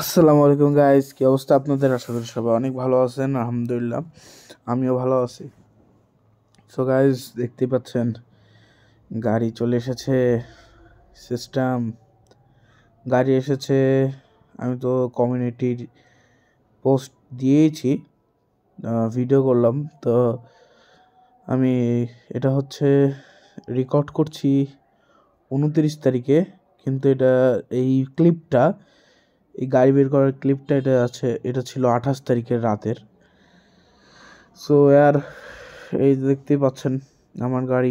আসসালামু আলাইকুম গাইজ কী অবস্থা আপনাদের আশা করি সবাই অনেক ভালো আছেন আলহামদুলিল্লাহ আমিও ভালো আছি সো গাইজ দেখতেই পাচ্ছেন গাড়ি চলে এসেছে সিস্টেম গাড়ি এসেছে আমি তো কমিউনিটির পোস্ট দিয়েছি ভিডিও করলাম তো আমি এটা হচ্ছে রেকর্ড করছি উনত্রিশ তারিখে কিন্তু এটা এই ক্লিপটা এই গাড়ি বের করার ক্লিপটা এটা আছে এটা ছিল আঠাশ তারিখের রাতের সো আর এই দেখতেই পাচ্ছেন আমার গাড়ি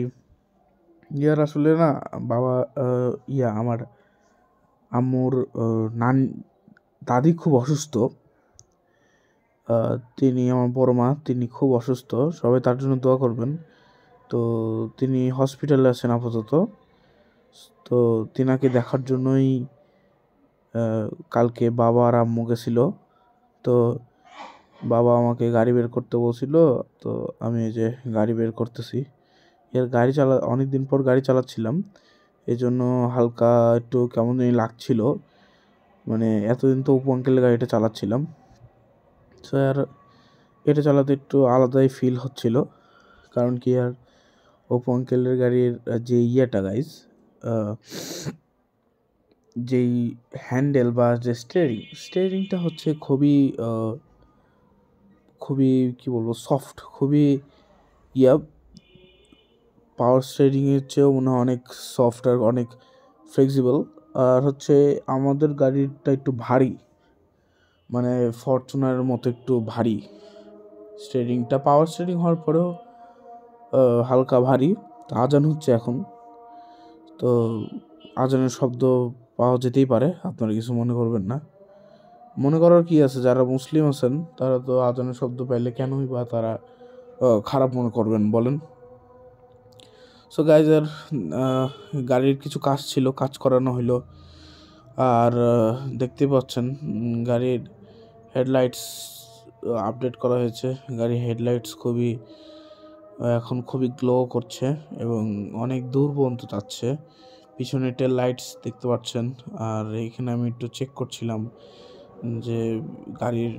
ইয়ার আসলে না বাবা ইয়া আমার আম্মুর নান দাদি খুব অসুস্থ তিনি আমার বড় মা তিনি খুব অসুস্থ সবাই তার জন্য দোয়া করবেন তো তিনি হসপিটালে আছেন আপাতত তো তিনাকে দেখার জন্যই কালকে বাবা আর আম্মু গেছিল তো বাবা আমাকে গাড়ি বের করতে বলছিল তো আমি এই যে গাড়ি বের করতেছি এর গাড়ি চালা অনেক দিন পর গাড়ি চালাচ্ছিলাম এই জন্য হালকা একটু কেমন জানি লাগছিল মানে এতদিন তো উপ আঙ্কেলের গাড়িটা চালাচ্ছিলাম তো আর এটা চালাতে একটু আলাদাই ফিল হচ্ছিল কারণ কি আর অপু আঙ্কেলের গাড়ির যে ইয়েটা গাইজ যেই হ্যান্ডেল বা যে স্টিয়ারিং স্টিয়ারিংটা হচ্ছে খুবই খুবই কী বলবো সফট খুবই ইয়া পাওয়ার স্টেয়ারিংয়ের চেয়েও মনে হয় অনেক সফট আর অনেক ফ্লেক্সিবল আর হচ্ছে আমাদের গাড়িটা একটু ভারী মানে ফরচুনার মতো একটু ভারী স্টেয়ারিংটা পাওয়ার স্টেয়ারিং হওয়ার পরেও হালকা ভারী আজান হচ্ছে এখন তো আজানের শব্দ পাওয়া যেতেই পারে আপনারা কিছু মনে করবেন না মনে করার কি আছে যারা মুসলিম আছেন তারা তো আজানের শব্দ পাইলে কেনই বা তারা খারাপ মনে করবেন বলেন সো গাইজার গাড়ির কিছু কাজ ছিল কাজ করানো হইলো আর দেখতে পাচ্ছেন গাড়ির হেডলাইটস আপডেট করা হয়েছে গাড়ির হেডলাইটস খুবই এখন খুবই গ্লো করছে এবং অনেক দূর পর্যন্ত যাচ্ছে পিছনে টেল লাইটস দেখতে পাচ্ছেন আর এখানে আমি একটু চেক করছিলাম যে গাড়ির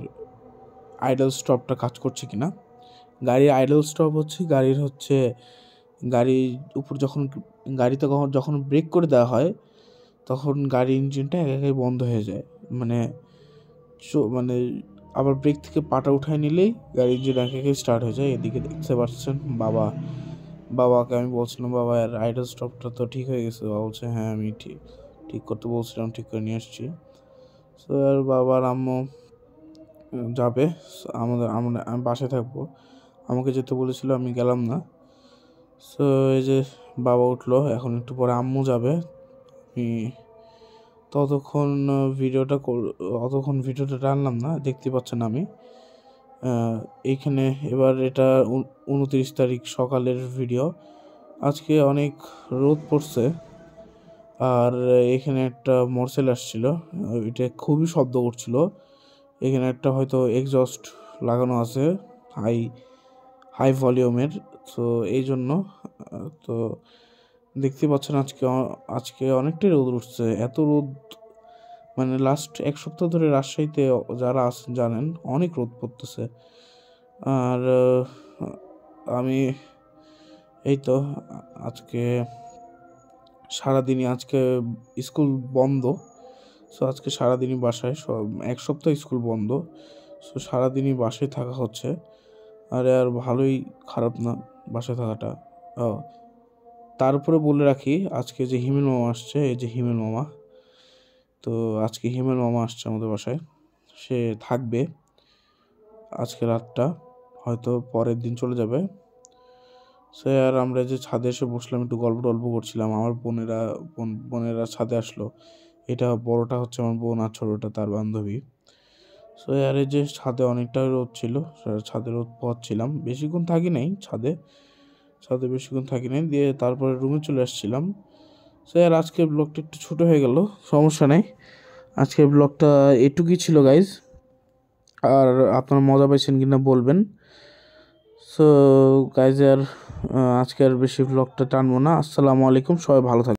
আইডল স্টপটা কাজ করছে কিনা গাড়ির আইডল স্টপ হচ্ছে গাড়ির হচ্ছে গাড়ির উপর যখন গাড়িতে কখন যখন ব্রেক করে দেওয়া হয় তখন গাড়ির ইঞ্জিনটা এক একাই বন্ধ হয়ে যায় মানে মানে আবার ব্রেক থেকে পাটা উঠায় নিলেই গাড়ির ইঞ্জিন এক একে স্টার্ট হয়ে যায় এদিকে দেখতে পাচ্ছেন বাবা বাবাকে আমি বলছিলাম বাবা রাইডার স্টপটা তো ঠিক হয়ে গেছে বাবা বলছে হ্যাঁ আমি ঠিক ঠিক করতে বলছিলাম ঠিক করে নিয়ে আসছি সো আর বাবার আম্মু যাবে আমাদের আমরা আমি বাসায় থাকবো আমাকে যেতে বলেছিল আমি গেলাম না সো এই যে বাবা উঠলো এখন একটু পরে আম্মু যাবে আমি ততক্ষণ ভিডিওটা অতক্ষণ ভিডিওটা টানলাম না দেখতে পাচ্ছেন আমি এইখানে এবার এটা উনত্রিশ তারিখ সকালের ভিডিও আজকে অনেক রোদ পড়ছে আর এখানে একটা মর্সেল আসছিল এটা খুবই শব্দ করছিল এখানে একটা হয়তো এক্সস্ট লাগানো আছে হাই হাই ভলিউমের তো এই জন্য তো দেখতে পাচ্ছেন আজকে আজকে অনেকটাই রোদ উঠছে এত রোদ মানে লাস্ট এক সপ্তাহ ধরে রাজশাহীতে যারা আছেন জানেন অনেক রোদ পড়তেছে আর আমি এই তো আজকে সারাদিনই আজকে স্কুল বন্ধ সো আজকে সারাদিনই বাসায় সব এক সপ্তাহ স্কুল বন্ধ সো সারাদিনই বাসায় থাকা হচ্ছে আর আর ভালোই খারাপ না বাসায় থাকাটা তারপরে বলে রাখি আজকে যে হিমেল মামা আসছে এই যে হিমেল মামা তো আজকে হিমেল মামা আসছে আমাদের বাসায় সে থাকবে আজকে রাতটা হয়তো পরের দিন চলে যাবে সে আর আমরা যে ছাদে এসে বসলাম একটু গল্প টল্প করছিলাম আমার বোনেরা বোন বোনেরা ছাদে আসলো এটা বড়টা হচ্ছে আমার বোন আর ছোটোটা তার বান্ধবী সো আর যে ছাদে অনেকটা রোদ ছিল ছাদে রোদ পড়ছিলাম বেশিক্ষণ থাকি নাই ছাদে ছাদে বেশিক্ষণ থাকি নাই দিয়ে তারপরে রুমে চলে আসছিলাম সো আর আজকের ব্লগটা একটু ছোটো হয়ে গেল সমস্যা নেই আজকের ব্লগটা এটুকুই ছিল গাইজ আর আপনারা মজা পাইছেন কি না বলবেন সো গাইজ আর আজকের বেশি ব্লগটা টানবো না আসসালামু আলাইকুম সবাই ভালো থাকবে